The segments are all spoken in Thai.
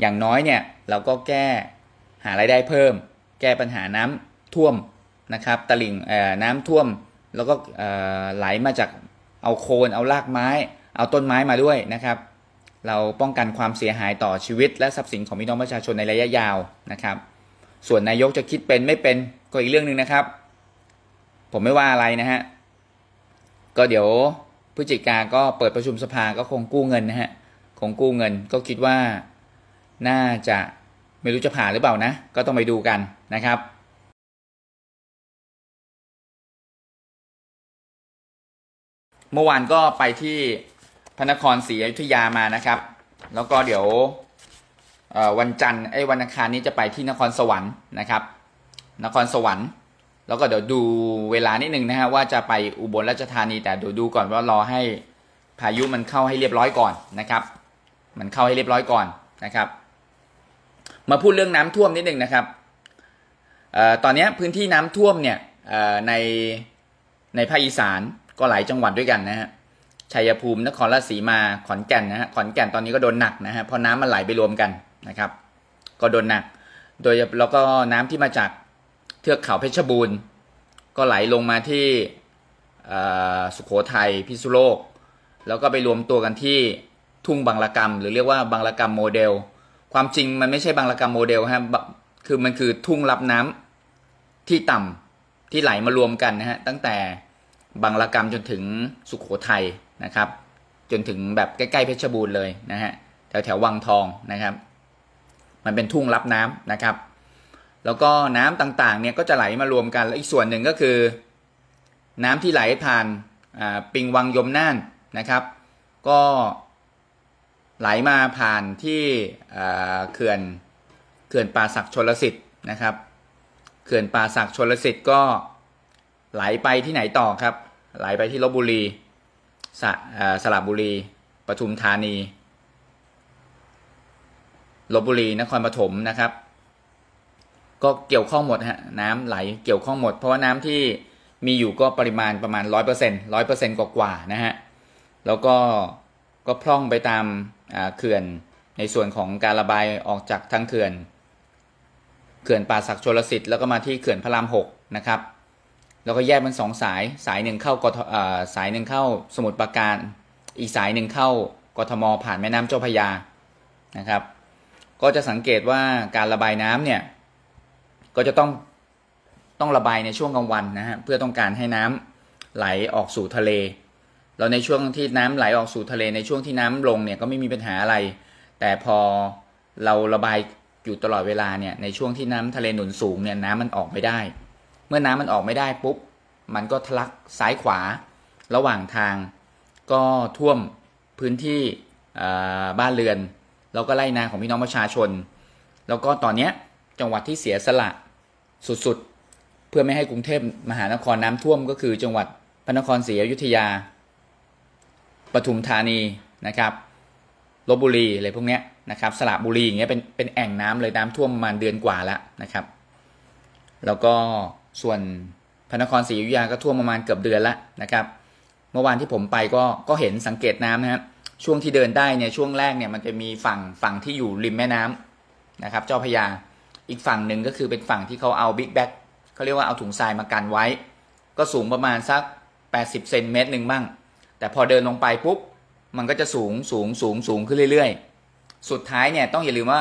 อย่างน้อยเนี่ยเราก็แก้หารายได้เพิ่ม แก้ปัญหาน้ำท่วมนะครับตลิ่งน้ำท่วมแล้วก็ไหลมาจากเอาโคนเอารากไม้ เอาต้นไม้มาด้วยนะครับ เราป้องกันความเสียหายต่อชีวิตและทรัพย์สินของพี่น้องประชาชนในระยะยาวนะครับ ส่วนนายกจะคิดเป็นไม่เป็นก็อีกเรื่องหนึ่งนะครับ ผมไม่ว่าอะไรนะฮะก็เดี๋ยวผู้จิกาก็เปิดประชุมสภาก็คงกู้เงินนะฮะคงกู้เงินก็คิดว่าน่าจะไม่รู้ จะผ่านหรือ เปล่านะ ก็ต้องไปดูกันนะครับ เมื่อวานก็ไปที่พระนครศรีอยุธยามานะครับ แล้วก็เดี๋ยววันจันทร์ไอ้วันอังคารนี้จะไปที่นครสวรรค์นะครับ นครสวรรค์ แล้วก็เดี๋ยวดูเวลานิดหนึ่งนะฮะว่าจะไปอุบลราชธานี แต่เดี๋ยวดูก่อนว่ารอให้พายุมันเข้าให้เรียบร้อยก่อนนะครับ มันเข้าให้เรียบร้อยก่อนนะครับมาพูดเรื่องน้ำท่วมนิดนึงนะครับ ตอนนี้พื้นที่น้ำท่วมเนี่ยในในภาคอีสานก็หลายจังหวัดด้วยกันนะฮะชัยภูมินครราชสีมาขอนแก่นนะฮะขอนแก่นตอนนี้ก็โดนหนักนะฮะเพราะน้ำมันไหลไปรวมกันนะครับ ก็โดนหนัก โดยแล้วก็น้ำที่มาจากเทือกเขาเพชรบูรณ์ ก็ไหลลงมาที่สุขโขทัยพิษุโลก แล้วก็ไปรวมตัวกันที่ทุ่งบางละกรรมหรือเรียกว่าบางละกรรมโมเดลความจริงมันไม่ใช่บางระกำมโมเดลฮะคือ มันคือทุ่งรับน้ำที่ต่ำที่ไหลมารวมกันนะฮะตั้งแต่บางระกำมจนถึงสุขโขทัยนะครับ จนถึงแบบใกล้ๆเพชรบูรณ์เลยนะฮะแถวแถววังทองนะครับ มันเป็นทุ่งรับน้ำนะครับ แล้วก็น้ำต่างๆเนี่ยก็จะไหลมารวมกันแล้วอีกส่วนหนึ่งก็คือ น้ำที่ไหลผ่านปิงวังยมน่านนะครับ ก็ไหลามาผ่านที่เขื่อนเขื่อนป่าศักชนลสิทธิ์นะครับ เขื่อนป่าศักชนลสิทธิ์ก็ไหลไปที่ไหนต่อครับ ไหลไปที่ลบบุรีสสระบุรีปทุมธานีลบบุรีนครปฐมนะครับ ก็เกี่ยวข้องหมดฮะน้ำไหลเกี่ยวข้องหมด เพราะว่าน้ำที่มีอยู่ก็ปริมาณประมาณร้อยเปอร์เซ็นต์ร้อยเปอร์เซ็นต์กว่าๆนะฮะแล้วก็ก็พร่องไปตามเขื่อนในส่วนของการระบายออกจากทางเขื่อนเขื่อนป่าศักดิ์ชลสิทธิ์แล้วก็มาที่เขื่อนพระรามหกนะครับแล้วก็แยกเป็นสองสายสายหนึ่งเข้ากทสายหนึ่งเข้า สมุทรปราการ อีกสายหนึ่งเข้า กทมผ่านแม่น้ำเจ้าพยานะครับ ก็จะสังเกตว่าการระบายน้ำเนี่ยก็จะต้องต้องระบายในช่วงกลางวันนะฮะเพื่อต้องการให้น้ำไหลออกสู่ทะเลเราในช่วงที่น้ำไหลออกสู่ทะเลในช่วงที่น้ำลงเนี่ยก็ไม่มีปัญหาอะไร แต่พอเราระบายอยู่ตลอดเวลาเนี่ยในช่วงที่น้ำทะเลหนุนสูงเนี่ยน้ำมันออกไม่ได้ เมื่อน้ำมันออกไม่ได้ปุ๊บมันก็ทะลักซ้ายขวาระหว่างทางก็ท่วมพื้นที่บ้านเรือน แล้วก็ไร่นาของพี่น้องประชาชน แล้วก็ตอนนี้จังหวัดที่เสียสละสุดๆ เพื่อไม่ให้กรุงเทพมหานครน้ำท่วมก็คือจังหวัดพระนครศรีอยุธยาปทุมธานีนะครับลบบุรีอะไรพวกเนี้ยนะครับสระบุรีอย่างเงี้ยเป็นเป็นแอ่งน้ำเลยน้ำท่วมประมาณเดือนกว่าแล้วนะครับแล้วก็ส่วนพระนครศรีอยุธยาก็ท่วมประมาณเกือบเดือนละนะครับเมื่อวานที่ผมไปก็ก็เห็นสังเกตน้ำนะฮะช่วงที่เดินได้เนี่ยช่วงแรกเนี่ยมันจะมีฝั่งฝั่งที่อยู่ริมแม่น้ำนะครับเจ้าพยา อีกฝั่งหนึ่งก็คือเป็นฝั่งที่เขาเอาบิ๊กแบ็กเขาเรียกว่าเอาถุงทรายมากันไว้ ก็สูงประมาณสัก 80เซนเมตรหนึ่งบ้างแต่พอเดินลงไปปุ๊บ มันก็จะสูงสูงสูงสูงขึ้นเรื่อยๆ สุดท้ายเนี่ยต้องอย่าลืมว่า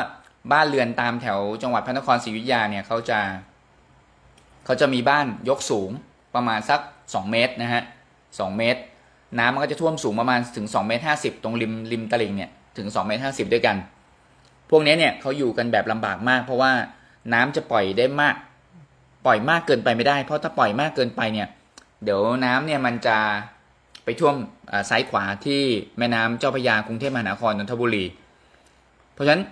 บ้านเรือนตามแถวจังหวัดพระนครศรีอยุธยาเนี่ยเขาจะเขาจะมีบ้านยกสูงประมาณสัก 2 เมตรนะฮะสเมตร น้ำมันก็จะท่วมสูงประมาณถึง2เมตรห้ตรงริมริมตลิ่งเนี่ยถึง2เมตรห้ด้วยกัน พวกนี้เนี่ยเขาอยู่กันแบบลำบากมาก เพราะว่าน้ำจะปล่อยได้มาก ปล่อยมากเกินไปไม่ได้เพราะถ้าปล่อยมากเกินไปเนี่ยเดี๋ยวน้ำเนี่ยมันจะไปท่วมซ้ายขวาที่แม่น้ำเจ้าพระยากรุงเทพมหานครนนทบุรี เพราะฉะนั้น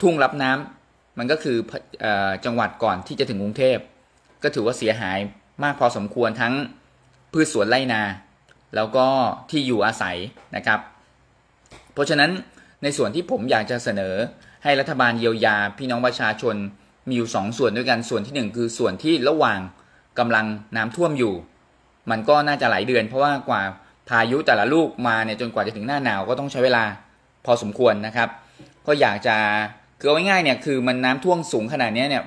ทุ่งรับน้ำมันก็คืออจังหวัดก่อนที่จะถึงกรุงเทพ ก็ถือว่าเสียหายมากพอสมควรทั้ง พืชสวนไรนาแล้วก็ที่อยู่อาศัยนะครับ เพราะฉะนั้นในส่วนที่ผมอยากจะเสนอให้รัฐบาลเยียวยา พี่น้องประชาชนมีอยู่ 2 ส่วนด้วยกันส่วนที่ 1 คือส่วนที่ระหว่างกำลังน้ำท่วมอยู่ มันก็น่าจะหลายเดือนเพราะว่ากว่าพายุแต่ละลูกมาเนี่ยจนกว่าจะถึงหน้าหนาวก็ต้องใช้เวลาพอสมควรนะครับ ก็อยากจะคือเอาง่ายๆเนี่ยคือมันน้ำท่วมสูงขนาดนี้เนี่ย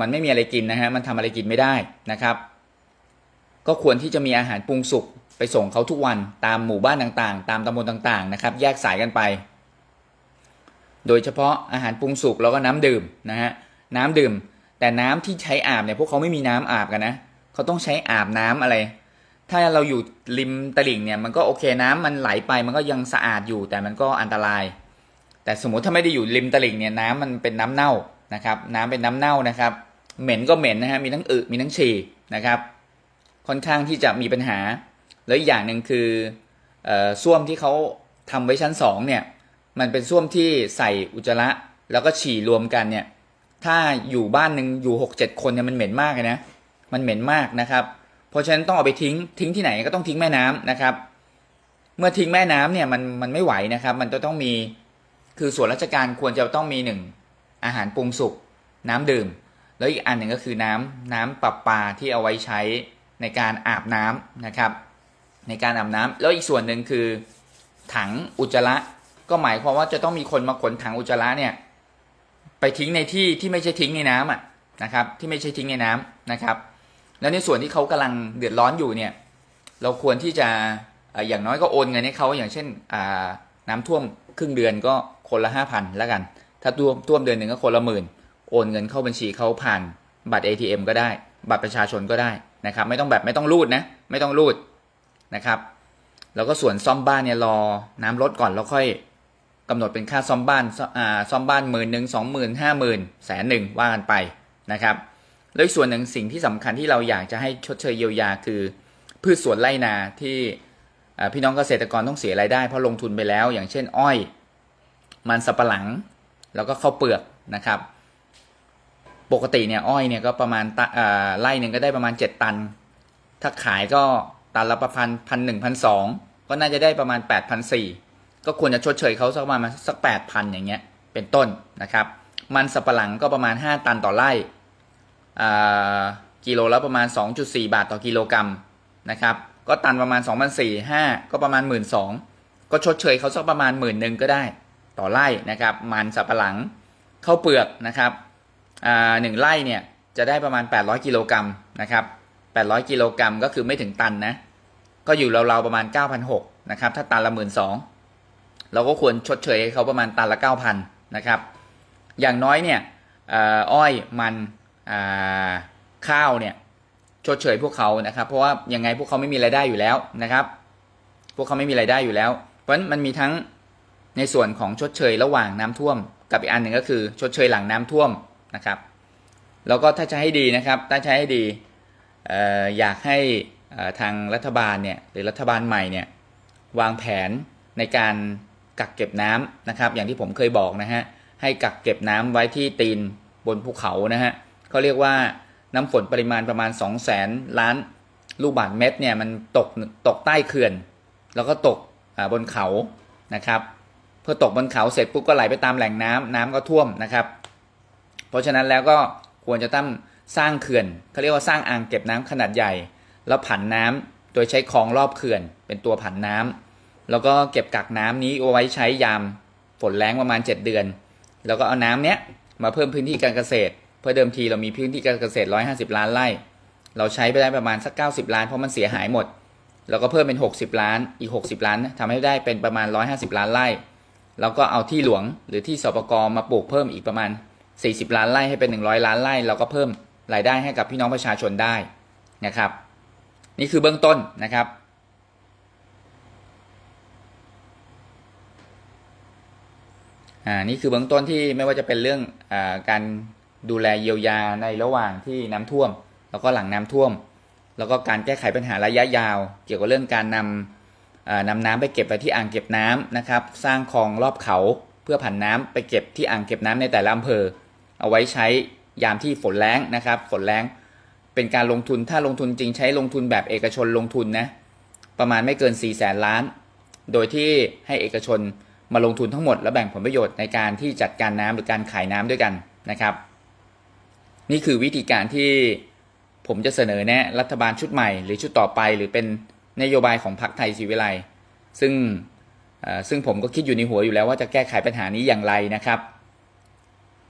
มันไม่มีอะไรกินนะฮะมันทำอะไรกินไม่ได้นะครับ ก็ควรที่จะมีอาหารปรุงสุกไปส่งเขาทุกวันตามหมู่บ้านต่างๆ ตามตำบลต่างๆนะครับแยกสายกันไป โดยเฉพาะอาหารปรุงสุกแล้วก็น้ำดื่มนะฮะน้ำดื่ม แต่น้ำที่ใช้อาบเนี่ยพวกเขาไม่มีน้ำอาบกันนะเขาต้องใช้อาบน้ำอะไรถ้าเราอยู่ริมตลิ่งเนี่ยมันก็โอเคน้ำมันไหลไป มันก็ยังสะอาดอยู่ แต่มันก็อันตราย แต่สมมติถ้าไม่ได้อยู่ริมตลิ่งเนี่ยน้ำมันเป็นน้ำเน่านะครับ น้ำเป็นน้ำเน่านะครับ เหม็นก็เหม็นนะฮะมีทั้งอึมีทั้งฉี่นะครับ ค่อนข้างที่จะมีปัญหาแล้วอีกอย่างหนึ่งคือส้วมที่เขาทำไว้ชั้นสองเนี่ยมันเป็นส้วมที่ใส่อุจจาระ แล้วก็ฉี่รวมกันเนี่ยถ้าอยู่บ้านหนึ่งอยู่หกเจ็ดคนเนี่ยมันเหม็นมากเลยนะมันเหม็นมากนะครับพราะฉะนั้นต้องเอาไปทิ้งทิ้งที่ไหนก็ต้องทิ้งแม่น้ำนะครับ เมื่อทิ้งแม่น้ำเนี่ยมันมันไม่ไหวนะครับ มันจะต้องมีคือส่วนราชการควรจะต้องมีหนึ่งอาหารปรุงสุกน้ำดื่ม แล้วอีกอันหนึ่งก็คือน้ำน้ำประปาที่เอาไว้ใช้ในการอาบน้ำนะครับ ในการอาบน้ำ แล้วอีกส่วนหนึ่งคือถังอุจจาระก็หมายความว่าจะต้องมีคนมาขนถังอุจจาระเนี่ยไปทิ้งในที่ที่ไม่ใช่ทิ้งในน้ำอ่ะนะครับ ที่ไม่ใช่ทิ้งในน้ำนะครับแล้วในส่วนที่เขากำลังเดือดร้อนอยู่เนี่ยเราควรที่จะอย่างน้อยก็โอนเงินให้เขาอย่างเช่นน้ำท่วมครึ่งเดือนก็คนละห้าพันแล้วกันถ้าท่วมท่วมเดือนหนึ่งก็คนละหมื่นโอนเงินเข้าบัญชีเขาผ่านบัตร ATM ก็ได้ บัตรประชาชนก็ได้นะครับไม่ต้องแบบไม่ต้องรูดนะไม่ต้องรูดนะครับแล้วก็ส่วนซ่อมบ้านเนี่ยรอน้ำลดก่อนแล้วค่อย กำหนดเป็นค่าซ่อมบ้านซ่อมบ้านหมื่นหนึ่งสองหมื่นห้าหมื่นแสนหนึ่งว่ากันไปนะครับแล้วส่วนหนึ่งสิ่งที่สำคัญที่เราอยากจะให้ชดเชยเยียวยาคือพืชสวนไร่นาที่พี่น้องเกษตรกรต้องเสียรายได้เพราะลงทุนไปแล้วอย่างเช่นอ้อย มันสับปะหลังแล้วก็ข้าวเปลือกนะครับ ปกติเนี่ยอ้อยเนี่ยก็ประมาณไร่หนึ่งก็ได้ประมาณ 7 ตัน ถ้าขายก็ตันละประมาณพันหนึ่งพันสองก็น่าจะได้ประมาณ8ปดพันสี่ก็ควรจะชดเชยเขาสักประมาณสักแปดพันอย่างเงี้ยเป็นต้นนะครับมันสับปะหลังก็ประมาณ 5 ตันต่อไร่กิโลละประมาณ 2.4 บาทต่อกิโลกรรัมนะครับก็ตันประมาณ2,405ก็ประมาณ 1 2ื่นก็ชดเชยเขาสักประมาณหมื่นหนึ่งก็ได้ ต่อไร่นะครับมันสับปะหลังข้าวเปลือกนะครับหนึ่งไร่เนี่ยจะได้ประมาณ800กิโลกรรัมนะครับ800กิโลกรรัมก็คือไม่ถึงตันนะก็อยู่ราวๆประมาณ9 0 0 6นะครับถ้าตันละหมื่นสองเราก็ควรชดเชยให้เขาประมาณตันละ 9,000นะครับอย่างน้อยเนี่ยอ้อยมันข้าวเนี่ยชดเชยพวกเขานะครับ เพราะว่ายังไงพวกเขาไม่มีรายได้อยู่แล้วนะครับ พวกเขาไม่มีรายได้อยู่แล้ว เพราะฉะนั้นมันมีทั้งในส่วนของชดเชยระหว่างน้ำท่วม กับอีกอันหนึ่งก็คือชดเชยหลังน้ำท่วมนะครับ แล้วก็ถ้าจะให้ดีนะครับถ้าใช้ให้ดีอออยากให้ทางรัฐบาลเนี่ยหรือรัฐบาลใหม่เนี่ยวางแผนในการกักเก็บน้ำนะครับ อย่างที่ผมเคยบอกนะฮะให้กักเก็บน้ำไว้ที่ตีนบนภูเขานะฮะเขาเรียกว่าน้ำฝนปริมาณประมาณ2องแสนล้าน ลูกบาศก์เมตรเนี่ยมันตกตกใต้เขื่อน แล้วก็ตกบนเขานะครับเพื่อตกบนเขาเสร็จปุ๊บก็ไหลไปตามแหล่งน้ำน้ำก็ท่วมนะครับ เพราะฉะนั้นแล้วก็ควรจะตั้งสร้างเขื่อนเขาเรียกว่าสร้างอ่างเก็บน้ำขนาดใหญ่ แล้วผันน้ำโดยใช้คลองรอบเขื่อนเป็นตัวผันน้ำ แล้วก็เก็บกักน้ำนี้เอาไว้ใช้ยามฝนแรงประมาณ 7 เดือน แล้วก็เอาน้ำเนี้ยมาเพิ่มพื้นที่การเกษตรเพื่อเดิมทีเรามีพื้นที่การเกษตรสิบล้านไร่ เราใช้ไปได้ประมาณสักเก้าสิบล้าน เพราะมันเสียหายหมด เราก็เพิ่มเป็นหกสิบล้านอีกหกสิบล้าน ทำให้ได้เป็นประมาณร้้อยหาสิบล้านไร่แล้วก็เอาที่หลวงหรือที่สปกรมาปลูกเพิ่มอีกประมาณสสี่ิบล้านไร่ให้เป็นหนึ่งร้อยล้านไร่ เราก็เพิ่มรายได้ให้กับพี่น้องประชาชนได้นะครับ นี่คือเบื้องต้นนะครับ อ่านี่คือเบื้องต้นที่ไม่ว่าจะเป็นเรื่องอการดูแลเยียวยาในระหว่างที่น้ำท่วม แล้วก็หลังน้ำท่วม แล้วก็การแก้ไขปัญหาระยะยาว เกี่ยวกับเรื่องการนํนำน้ำไปเก็บไปที่อ่างเก็บน้ำนะครับ สร้างคลองรอบเขาเพื่อผันน้ำาไปเก็บที่อ่างเก็บน้ำในแต่ละอำเภอ เอาไว้ใช้ยามที่ฝนแรงนะครับ ฝนแรง เป็นการลงทุน ถ้าลงทุนจริงใช้ลงทุนแบบเอกชนลงทุนนะ ประมาณไม่เกิน4ี่แสนล้าน โดยที่ให้เอกชนมาลงทุนทั้งหมดแล้วแบ่งผลประโยชน์ในการที่จัดการน้ำหรือการขายน้ำด้วยกันนะครับนี่คือวิธีการที่ผมจะเสนอแนะรัฐบาลชุดใหม่หรือชุดต่อไป หรือเป็นนโยบายของพรรคไทยศีวิไลซึ่งซึ่งผมก็คิดอยู่ในหัวอยู่ แล้วว่าจะแก้ไขปัญหา นี้อย่างไรนะครับ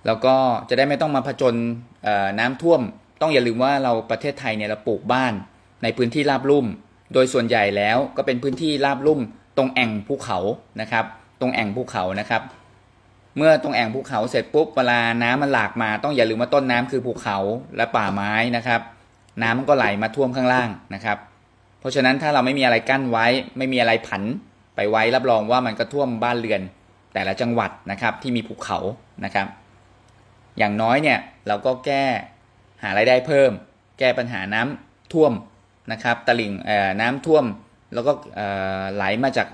แล้วก็จะได้ไม่ต้องมาผจญน้ำท่วม ต้องอย่าลืมว่าเราประเทศไทยเนี่ยเราปลูกบ้าน ในพื้นที่ราบลุ่มโดยส่วนใหญ่แล้วก็เป็นพื้นที่ราบลุ่ม ตรงแอ่งภูเขานะครับ ตรงแอ่งภูเขานะครับเมื่อตรงแอ่งภูเขาเสร็จปุ๊บเวลาน้ำมันหลากมาต้องอย่าลืมว่าต้นน้ำคือภูเขาและป่าไม้นะครับ น้ำมันก็ไหลมาท่วมข้างล่างนะครับ เพราะฉะนั้นถ้าเราไม่มีอะไรกั้นไว้ไม่มีอะไรผันไปไว้รับรองว่ามันก็ท่วมบ้านเรือนแต่ละจังหวัดนะครับที่มีภูเขานะครับ อย่างน้อยเนี่ยเราก็แก้หาไรายได้เพิ่ม แก้ปัญหาน้ำท่วมนะครับตลิ่งน้ำท่วมแล้วก็ไหลมาจาก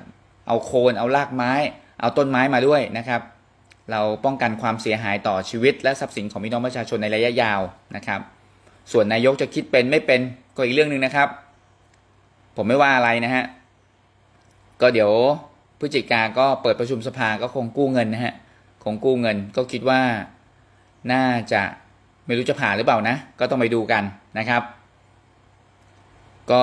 เอาโคนเอารากไม้เอาต้นไม้มาด้วยนะครับเราป้องกันความเสียหายต่อชีวิตและทรัพย์สินของพี่น้องประชาชนในระยะยาวนะครับ ส่วน นายกจะคิดเป็นไม่เป็นก็อีกเรื่องหนึ่งนะครับ ผมไม่ว่าอะไร นะฮะ ก็เดี๋ยวพฤ้จิกาก็เปิดประชุมสภาก็คงกู้เงินนะฮะคงกู้เงินก็คิดว่าน่าจะไม่รู้จะผ่านหรือเปล่านะ ก็ต้องไปดูกันนะครับ ก็